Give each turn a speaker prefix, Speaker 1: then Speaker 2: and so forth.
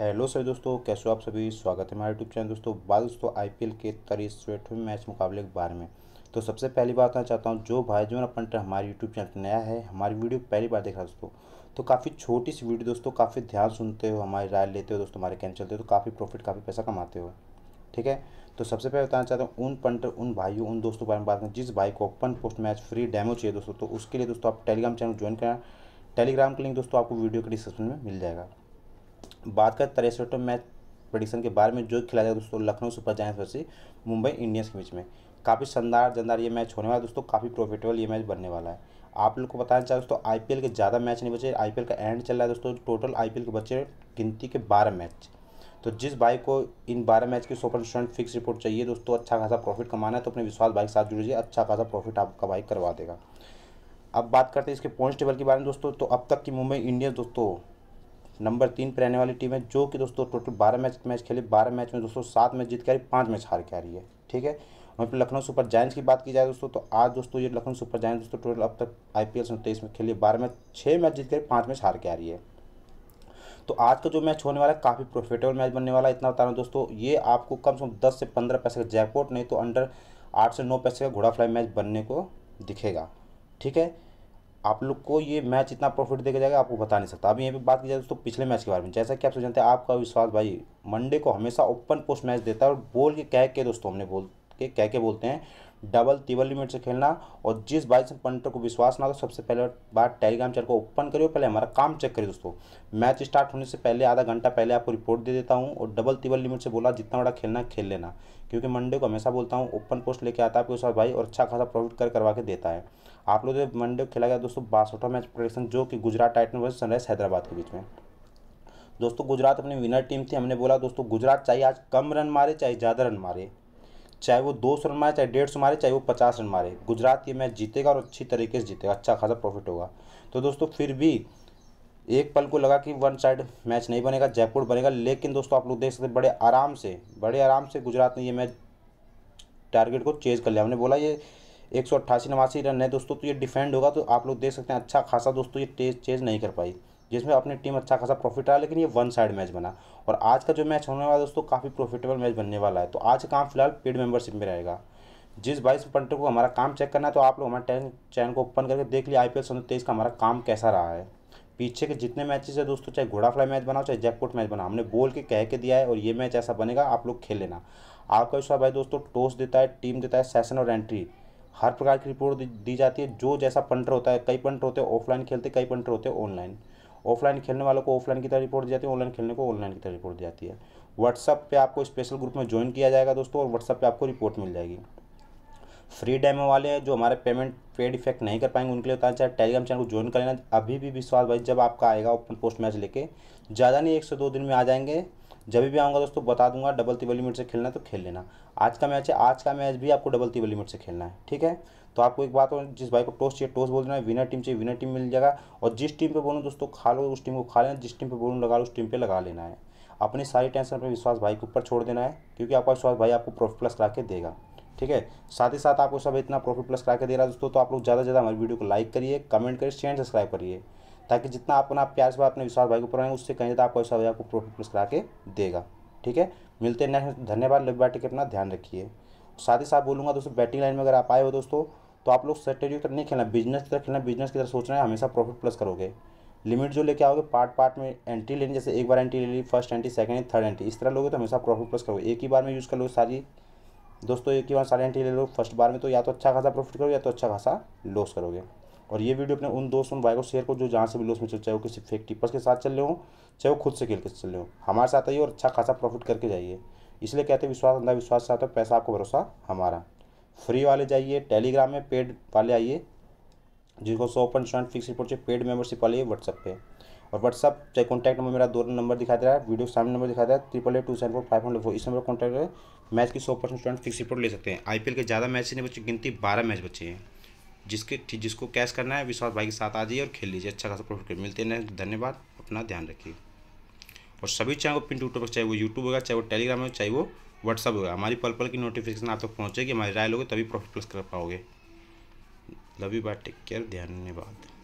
Speaker 1: hello sir दोस्तों कैसे हो आप सभी स्वागत है हमारे यूट्यूब चैनल दोस्तों बात दोस्तों आईपीएल के तिरसठवें मैच मुकाबले के बारे में तो सबसे पहली बात मैं चाहता हूँ जो भाई जो अपन हमारे यूट्यूब चैनल नया है हमारी वीडियो पहली बार देख रहा है दोस्तों तो काफ़ी छोटी सी वीडियो दोस्तों काफ़ी ध्यान सुनते हो हमारी राय लेते हो दोस्तों हमारे कैन चलते हो तो काफ़ी प्रॉफिट काफ़ी पैसा कमाते हो ठीक है तो सबसे पहले बताना चाहता हूँ उन पंटर उन भाइयों उन दोस्तों के बारे में बात करें जिस भाई को open post match free demo चाहिए दोस्तों तो उसके लिए दोस्तों आप टेलीग्राम चैनल ज्वाइन करें टेलीग्राम का लिंक दोस्तों आपको वीडियो के डिस्क्रिप्शन में मिल जाएगा बात करें तिरसठवें मैच प्रडिक्शन के बारे में जो खिला जाएगा दोस्तों Lucknow Super Giants versus Mumbai Indians के बीच में काफ़ी शानदार जानदार ये मैच होने वाला है दोस्तों काफ़ी प्रॉफिटेबल ये मैच बनने वाला है आप लोग को बताना चाहे दोस्तों आई के ज़्यादा मैच नहीं बचे आई का एंड चल रहा है दोस्तों टोटल आई के बचे गिनती के बारह मैच तो जिस भाई को इन बारह मैच की सौ स्टूडेंट फिक्स रिपोर्ट चाहिए दोस्तों अच्छा खासा प्रॉफिट कमाना है तो अपने विश्वास भाई के साथ जुड़िए अच्छा खासा प्रॉफिट आपका भाई करवा देगा अब बात करते हैं इसके पॉइंट्स टेबल के बारे में दोस्तों तो अब तक की मुंबई इंडियंस दोस्तों नंबर तीन पर रहने वाली टीम है जो कि दोस्तों टोटल बारह मैच मैच खेले बारह मैच में दोस्तों सात मैच जीत के आ रही पाँच मैच हार के आ रही है ठीक है वहीं पर लखनऊ सुपर जायंट्स की बात की जाए दोस्तों तो आज दोस्तों ये लखनऊ सुपर जायंट्स दोस्तों टोटल अब तक आई पी तेईस में खेली बारह मैच छः मैच जीत के पाँच मैच हार के आ रही है तो आज का जो मैच होने वाला है काफ़ी प्रॉफिटेबल मैच बनने वाला है इतना बता रहा हूँ दोस्तों ये आपको कम से कम दस से पंद्रह पैसे का जैकपॉट नहीं तो अंडर आठ से नौ पैसे का घोड़ा फ्लाई मैच बनने को दिखेगा ठीक है आप लोग को ये मैच इतना प्रॉफिट देकर जाएगा आपको बता नहीं सकता अभी यहाँ पे बात की जाए दोस्तों पिछले मैच के बारे में जैसा कि आप जानते हैं आपका विश्वास भाई मंडे को हमेशा ओपन पोस्ट मैच देता है और बोल के कह के दोस्तों हमने बोल के कह के बोलते हैं डबल तिबल लिमिट से खेलना और जिस बाइक से पंटर को विश्वास ना हो सबसे पहले बात टेलीग्राम चैनल को ओपन करिए पहले हमारा काम चेक करिए दोस्तों मैच स्टार्ट होने से पहले आधा घंटा पहले आपको रिपोर्ट दे देता हूँ और डबल तिबल लिमिट से बोला जितना बड़ा खेलना खेल लेना क्योंकि मंडे को हमेशा बोलता हूँ ओपन पोस्ट लेके आता है आपके साथ भाई और अच्छा खासा प्रॉफिट कर करवा के देता है आप लोग जो मंडे को खेला गया दोस्तों बासठवा मैच प्रोडक्शन जो कि गुजरात टाइटन वर्ष सनराइज हैदराबाद के बीच में दोस्तों गुजरात अपनी विनर टीम थी हमने बोला दोस्तों गुजरात चाहे आज कम रन मारे चाहे ज़्यादा रन मारे चाहे वो दो सौ रन मारे चाहे डेढ़ सौ मारे चाहे वो पचास रन मारे गुजरात ये मैच जीतेगा और अच्छी तरीके से जीतेगा अच्छा खासा प्रॉफिट होगा तो दोस्तों फिर भी एक पल को लगा कि वन साइड मैच नहीं बनेगा जयपुर बनेगा लेकिन दोस्तों आप लोग देख सकते हैं बड़े आराम से बड़े आराम से गुजरात ने ये मैच टारगेट को चेज कर लिया हमने बोला ये एक सौ अट्ठासी नवासी रन है दोस्तों तो ये डिफेंड होगा तो आप लोग देख सकते हैं अच्छा खासा दोस्तों ये टेज चेज नहीं कर पाई जिसमें अपनी टीम अच्छा खासा प्रॉफिट आया लेकिन ये वन साइड मैच बना और आज का जो मैच होने वाला दोस्तों काफ़ी प्रॉफिटेबल मैच बनने वाला है तो आज का काम फिलहाल पेड मेंबरशिप में रहेगा जिस बाईस पंटर को हमारा काम चेक करना है तो आप लोग हमारे चैनल को ओपन करके देख लिया आई पी तेईस का हमारा काम कैसा रहा है पीछे के जितने मैचेस है दोस्तों चाहे घोड़ा फ्लाई मैच बनाओ चाहे जैकपोट मैच बनाओ हमने बोल के कह के दिया है और ये मैच ऐसा बनेगा आप लोग खेल लेना आपका विश्वास भाई दोस्तों टोस देता है टीम देता है सेशन और एंट्री हर प्रकार की रिपोर्ट दी जाती है जो जैसा पंटर होता है कई पंटर होते हैं ऑफलाइन खेलते कई पंटर होते हैं ऑनलाइन ऑफलाइन खेलने वालों को ऑफलाइन की तरह रिपोर्ट दी जाती है ऑनलाइन खेलने को ऑनलाइन की तरह रिपोर्ट दी जाती है व्हाट्सअप पे आपको स्पेशल ग्रुप में ज्वाइन किया जाएगा दोस्तों और व्हाट्सअप पे आपको रिपोर्ट मिल जाएगी फ्री डेमो वाले हैं जो हमारे पेमेंट पेड इफेक्ट नहीं कर पाएंगे उनके लिए बताना चाहिए टेलीग्राम चैनल को ज्वाइन कर लेना अभी भी विश्वास भाई जब आपका आएगा ओपन पोस्ट मैच लेके ज़्यादा नहीं एक से दो दिन में आ जाएंगे जब भी आऊँगा दोस्तों बता दूंगा डबल तिबल लिमिट से खेलना है तो खेल लेना आज का मैच है आज का मैच भी आपको डबल तिबल लिमिट से खेलना है ठीक है तो आपको एक बात हो जिस भाई को टोस चाहिए टोस बोल देना है विनर टीम चाहिए विनर टीम मिल जाएगा और जिस टीम पर बोलूँ दोस्तों खा लो उस टीम को खा लेना जिस टीम पर बोलूँ लगा लो उस टीम पर लगा लेना है अपनी सारी टेंशन अपने विश्वास भाई के ऊपर छोड़ देना है क्योंकि आपका विश्वास भाई आपको प्रॉफिट प्लस करा के देगा ठीक है साथ ही साथ आपको सब इतना प्रॉफिट प्लस करा के दे रहा है दोस्तों तो आप लोग ज़्यादा से ज़्यादा हमारी वीडियो को लाइक करिए कमेंट करिए शेयर सब्सक्राइब करिए ताकि जितना अपना प्यार से अपने विश्वास भाई को पढ़ाएंगे उससे कहीं ज़्यादा आपको ऐसा आपको प्रॉफिट प्लस करा के देगा ठीक है मिलते हैं नेक्स्ट धन्यवाद लव बैटिंग अपना ध्यान रखिए साथ ही साथ बोलूँगा दोस्तों बैटिंग लाइन में अगर आप आए हो दोस्तों तो आप लोग स्ट्रेटेजी की तरह नहीं खेलना बिजनेस की तरह खेलना बिजनेस की तरह रहे हैं हमेशा प्रॉफिट प्लस करोगे लिमिट जो लेके आओगे पार्ट पार्ट में एंट्री लेनी जैसे एक बार एंट्री ले ली first entry second entry third entry इस तरह लोगे तो हमेशा प्रॉफिट प्लस करोगे एक ही बार में यूज़ कर लो सारी दोस्तों एक ही बार सारी एंट्री ले लो फर्स्ट बार में तो या तो अच्छा खासा प्रॉफिट करोगे या तो अच्छा खासा लॉस करोगे और ये वीडियो अपने उन दोस्तों उन भाई को शेयर करो जो जहाँ से भी लोस में चल चाहे वो किसी फेक टिप्पर के साथ चल रहे हो चाहे वो खुद से खेल के चल रहे हो हमारे साथ आइए और अच्छा खासा प्रॉफिट करके जाइए इसलिए कहते हैं विश्वास विश्वास से आता पैसा आपको भरोसा हमारा फ्री वाले जाइए टेलीग्राम में पेड वाले आइए जिनको सौ परसेंट फिक्स रिपोर्ट चाहिए पेड मेंबरशिप वाले व्हाट्सएप व्हाट्सअप पे और व्हाट्सअप चाहे कॉन्टैक्ट नंबर मेरा दो नंबर दिखा दे रहा है वीडियो सामने नंबर दिखा दे रहा है triple eight two seven four five hundred four इस नंबर कॉन्टैक्ट है मैच की सौ परसेंट स्टूडेंट फिक्स रिपोर्ट ले सकते हैं आईपीएल के ज़्यादा मैच नहीं बचे गिनती बारह मैच बचे हैं जिसके जिसको कैश करना है विश्वास भाई के साथ आ जाइए और खेल लीजिए अच्छा खासा प्रॉफिट मिलते हैं धन्यवाद अपना ध्यान रखिए और सभी चैनल को पिन टूटो पर चाहे वो यूट्यूब होगा चाहे वो टेलीग्राम हो चाहे वो व्हाट्सअप होगा हमारी पल पल की नोटिफिकेशन आप तक तो पहुँचेगी हमारी राय लोगे तभी प्रॉफिट प्लस कर पाओगे love you bye take care धन्यवाद